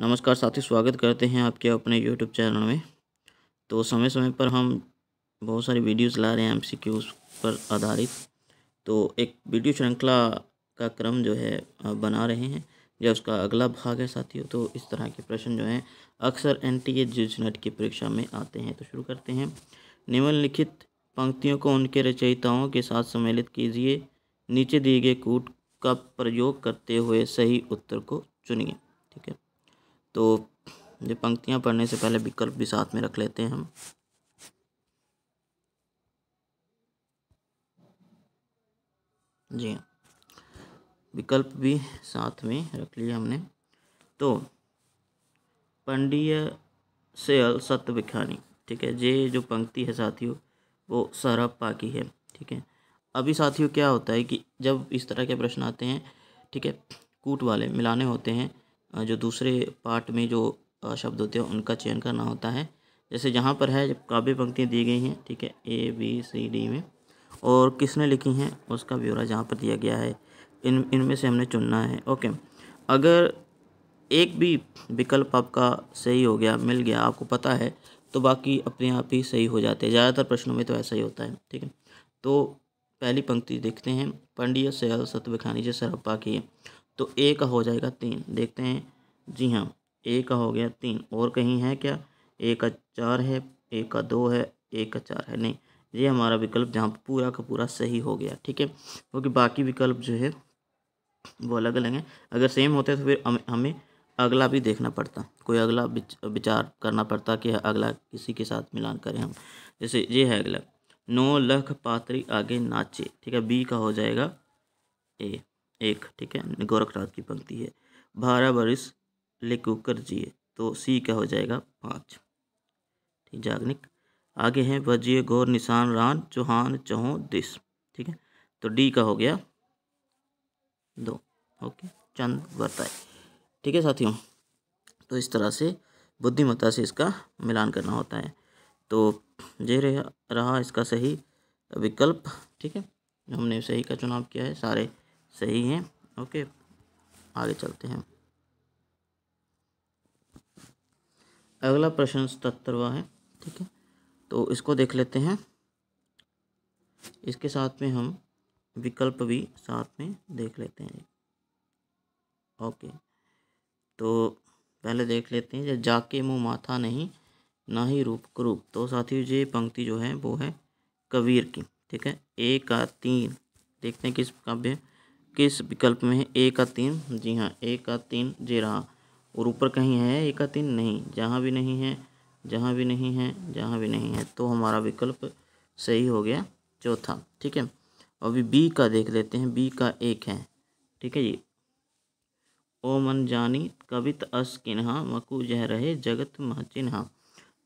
नमस्कार साथी स्वागत करते हैं आपके अपने यूट्यूब चैनल में तो समय समय पर हम बहुत सारी वीडियोस ला रहे हैं एम पर आधारित तो एक वीडियो श्रृंखला का क्रम जो है बना रहे हैं या उसका अगला भाग है साथियों तो इस तरह के प्रश्न जो हैं अक्सर एन टी नेट की परीक्षा में आते हैं तो शुरू करते हैं निम्नलिखित पंक्तियों को उनके रचयिताओं के साथ सम्मिलित कीजिए नीचे दिए गए कूट का प्रयोग करते हुए सही उत्तर को चुनिए ठीक है तो ये पंक्तियाँ पढ़ने से पहले विकल्प भी साथ में रख लेते हैं हम जी हाँ विकल्प भी साथ में रख लिया हमने तो पंडीय सेल सत्य विखानी ठीक है ये जो पंक्ति है साथियों वो सरप्पा की है ठीक है अभी साथियों क्या होता है कि जब इस तरह के प्रश्न आते हैं ठीक है कूट वाले मिलाने होते हैं जो दूसरे पार्ट में जो शब्द होते हैं उनका चयन करना होता है जैसे जहाँ पर है जब काव्य पंक्तियाँ दी गई हैं ठीक है ए बी सी डी में और किसने लिखी हैं उसका ब्यौरा जहाँ पर दिया गया है इन इनमें से हमने चुनना है ओके अगर एक भी विकल्प आपका सही हो गया मिल गया आपको पता है तो बाकी अपने आप ही सही हो जाते हैं ज़्यादातर प्रश्नों में तो ऐसा ही होता है ठीक है तो पहली पंक्ति देखते हैं पंडित सयाल खानी जी सरप्पा की तो ए का हो जाएगा तीन देखते हैं जी हाँ ए का हो गया तीन और कहीं है क्या ए का चार है ए का दो है ए का चार है नहीं ये हमारा विकल्प जहाँ पर पूरा का पूरा सही हो गया ठीक है क्योंकि बाकी विकल्प जो है वो अलग अलग हैं अगर सेम होते तो फिर हमें अगला भी देखना पड़ता कोई अगला विचार करना पड़ता कि हाँ, अगला किसी के साथ मिलान करें हम जैसे ये है अगला नौ लख पात्री आगे नाचे ठीक है बी का हो जाएगा ए एक ठीक है गोरखनाथ की पंक्ति है बारह बरिस लेकुकर जिए तो सी क्या हो जाएगा पाँच ठीक जागनिक आगे हैं वजिए गौर निशान रान चौहान चहो दिस ठीक है तो डी का हो गया दो ओके चंद वर्ताए ठीक है साथियों तो इस तरह से बुद्धिमत्ता से इसका मिलान करना होता है तो ये रहा इसका सही विकल्प ठीक है हमने सही का चुनाव किया है सारे सही है ओके आगे चलते हैं अगला प्रश्न सतरवा है ठीक है तो इसको देख लेते हैं इसके साथ में हम विकल्प भी साथ में देख लेते हैं ओके तो पहले देख लेते हैं जब जाके मुँह माथा नहीं ना ही रूप क्रूप तो ही ये पंक्ति जो है वो है कबीर की ठीक है एक का तीन देखते हैं किस काव्य किस विकल्प में है ए का तीन जी हाँ ए का तीन जे रहा और ऊपर कहीं है ए का तीन नहीं जहाँ भी नहीं है जहाँ भी नहीं है जहाँ भी नहीं है तो हमारा विकल्प सही हो गया चौथा ठीक है अभी बी का देख लेते हैं बी का एक है ठीक है जी ओ मन जानी कवित अस किन्हा मकू जह रहे जगत मह चिन्हा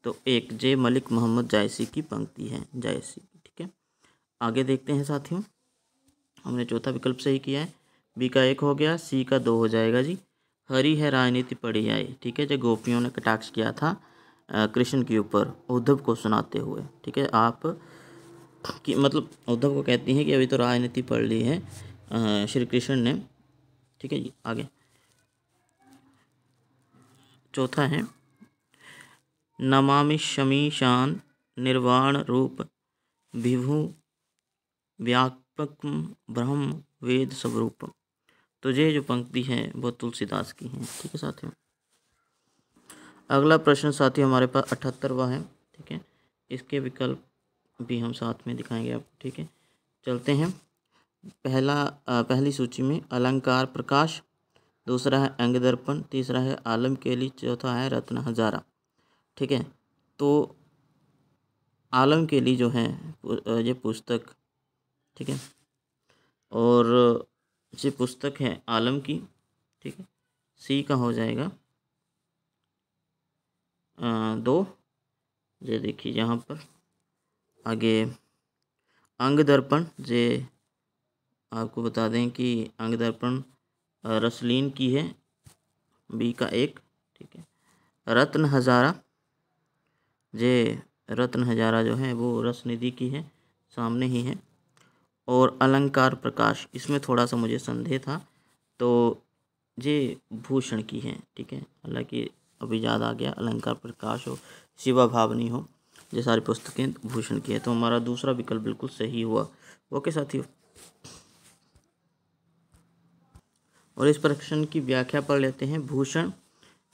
तो एक जे मलिक मोहम्मद जायसी की पंक्ति है जायसी ठीक है आगे देखते हैं साथियों हमने चौथा विकल्प सही किया है बी का एक हो गया सी का दो हो जाएगा जी हरी है राजनीति पड़ी आई ठीक है जो गोपियों ने कटाक्ष किया था कृष्ण के ऊपर उद्धव को सुनाते हुए ठीक है आप कि मतलब उद्धव को कहती हैं कि अभी तो राजनीति पढ़ ली है श्री कृष्ण ने ठीक है जी आगे चौथा है नमामि शमी शान निर्वाण रूप विभु व्याक पक्म ब्रह्म वेद स्वरूपम तो ये जो पंक्ति है वो तुलसीदास की है ठीक है साथियों अगला प्रश्न साथी हमारे पास अठहत्तरवा है ठीक है इसके विकल्प भी हम साथ में दिखाएंगे आपको ठीक है चलते हैं पहला पहली सूची में अलंकार प्रकाश दूसरा है अंग दर्पण तीसरा है आलम केली चौथा है रत्न हजारा ठीक है तो आलम केली जो है ये पुस्तक ठीक है और ये पुस्तक है आलम की ठीक है सी का हो जाएगा आ, दो ये देखिए यहाँ पर आगे अंग दर्पण जे आपको बता दें कि अंग दर्पण रसलीन की है बी का एक ठीक है रत्न हज़ारा जे रत्न हज़ारा जो है वो रस निधि की है सामने ही है और अलंकार प्रकाश इसमें थोड़ा सा मुझे संदेह था तो ये भूषण की हैं ठीक है हालांकि अभी याद आ गया अलंकार प्रकाश हो शिवा भावनी हो ये सारी पुस्तकें भूषण की है तो हमारा दूसरा विकल्प बिल्कुल सही हुआ ओके साथियों और इस प्रश्न की व्याख्या पढ़ लेते हैं भूषण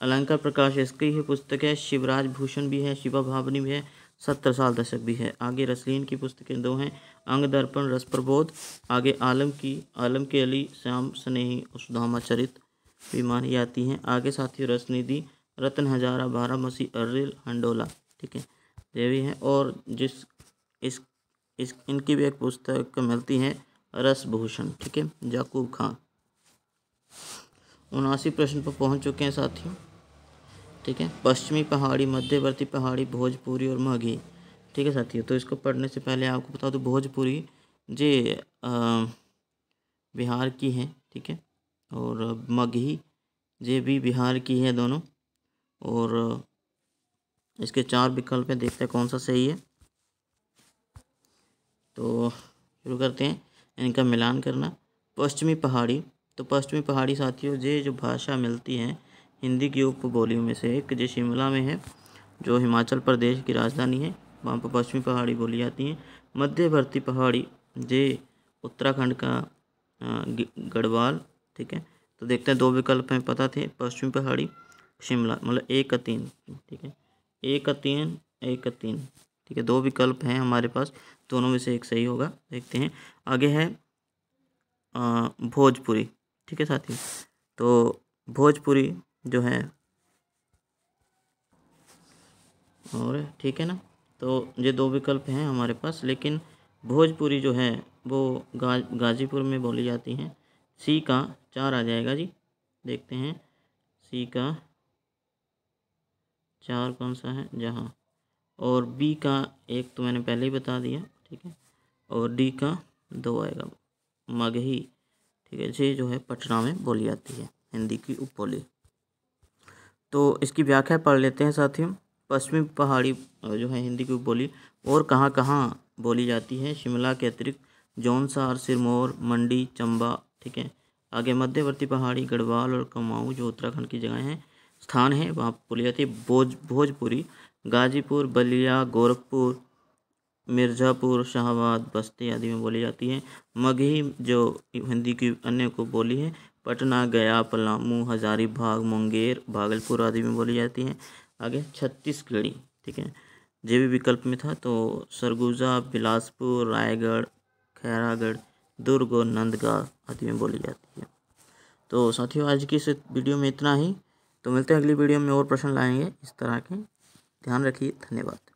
अलंकार प्रकाश इसकी ही पुस्तक है शिवराज भूषण भी है शिवा भावनी भी है सत्तर साल दशक भी है आगे रसलीन की पुस्तकें दो हैं अंग दर्पण रस प्रबोध आगे आलम की आलम के अली श्याम स्नेही और सुधामा चरित भी मानी जाती हैं आगे साथियों रसनिधि रतन हजारा बारह मसीह अर्रिल हंडोला ठीक है ये भी हैं और जिस इस इस इनकी भी एक पुस्तक मिलती है रसभूषण ठीक है जाकूब खान उनासी प्रश्न पर पहुंच चुके हैं साथियों ठीक है पश्चिमी पहाड़ी मध्यवर्ती पहाड़ी भोजपुरी और मघी ठीक है साथियों तो इसको पढ़ने से पहले आपको बता दूँ भोजपुरी जी बिहार की है ठीक है और मघी जे भी बिहार की है दोनों और इसके चार विकल्प हैं देखते हैं कौन सा सही है तो शुरू करते हैं इनका मिलान करना पश्चिमी पहाड़ी तो पश्चिमी पहाड़ी साथियों जे जो भाषा मिलती है हिंदी की उप बोलियों में से एक जो शिमला में है जो हिमाचल प्रदेश की राजधानी है वहाँ पर पश्चिमी पहाड़ी बोली जाती हैं मध्य भर्ती पहाड़ी जे उत्तराखंड का गढ़वाल ठीक है तो देखते हैं दो विकल्प हैं पता थे पश्चिमी पहाड़ी शिमला मतलब एक तीन ठीक है एक तीन एक तीन ठीक है दो विकल्प हैं हमारे पास दोनों में से एक सही होगा देखते हैं आगे है भोजपुरी ठीक है साथी तो भोजपुरी जो है और ठीक है ना तो ये दो विकल्प हैं हमारे पास लेकिन भोजपुरी जो है वो गा, गाजीपुर में बोली जाती हैं सी का चार आ जाएगा जी देखते हैं सी का चार कौन सा है जहाँ और बी का एक तो मैंने पहले ही बता दिया ठीक है और डी का दो आएगा मगही ठीक है जी जो है पटना में बोली जाती है हिंदी की उपबोली तो इसकी व्याख्या पढ़ लेते हैं साथियों पश्चिमी पहाड़ी जो है हिंदी की बोली और कहाँ कहाँ बोली जाती है शिमला के अतिरिक्त जौनसार सिरमौर मंडी चंबा ठीक है आगे मध्यवर्ती पहाड़ी गढ़वाल और कमाऊ जो उत्तराखंड की जगह हैं स्थान है वहाँ बोली जाती है भोज भोजपुरी गाजीपुर बलिया गोरखपुर मिर्ज़ापुर शाहबाद बस्ती आदि में बोली जाती है मगही जो हिंदी की अन्य को बोली है पटना गया पलामू हजारीबाग मुंगेर भागलपुर आदि में बोली जाती है आगे छत्तीसगढ़ी ठीक है जे भी विकल्प में था तो सरगुजा बिलासपुर रायगढ़ खैरागढ़ दुर्ग और नंदगा आदि में बोली जाती है तो साथियों आज की इस वीडियो में इतना ही तो मिलते हैं अगली वीडियो में और प्रश्न लाएंगे इस तरह के ध्यान रखिए धन्यवाद